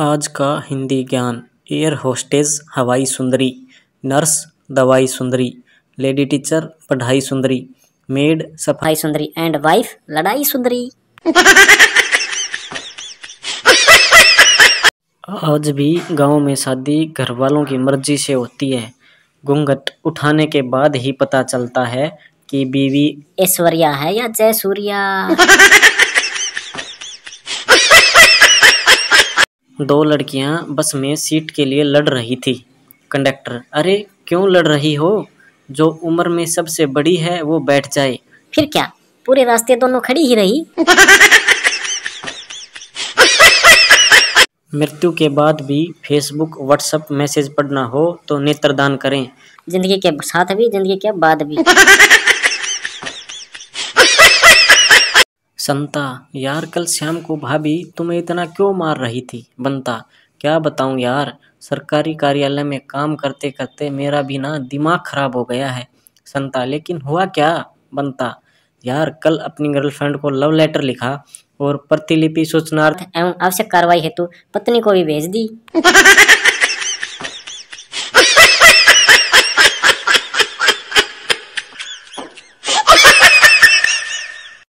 आज का हिंदी ज्ञान एयर होस्टेज हवाई सुंदरी नर्स दवाई सुंदरी लेडी टीचर पढ़ाई सुंदरी मेड सफाई सुंदरी एंड वाइफ लड़ाई सुंदरी आज भी गांव में शादी घर वालों की मर्जी से होती है घूंघट उठाने के बाद ही पता चलता है कि बीवी ऐश्वर्या है या जय सूर्या दो लड़कियां बस में सीट के लिए लड़ रही थी कंडक्टर अरे क्यों लड़ रही हो जो उम्र में सबसे बड़ी है वो बैठ जाए फिर क्या पूरे रास्ते दोनों खड़ी ही रही मृत्यु के बाद भी फेसबुक व्हाट्सएप मैसेज पढ़ना हो तो नेत्रदान करें जिंदगी के साथ भी जिंदगी के बाद भी संता यार कल श्याम को भाभी तुम्हें इतना क्यों मार रही थी बनता क्या बताऊं यार सरकारी कार्यालय में काम करते करते मेरा भी ना दिमाग खराब हो गया है संता लेकिन हुआ क्या बनता यार कल अपनी गर्लफ्रेंड को लव लेटर लिखा और प्रतिलिपि सूचनार्थ एवं आवश्यक कार्रवाई हेतु पत्नी को भी भेज दी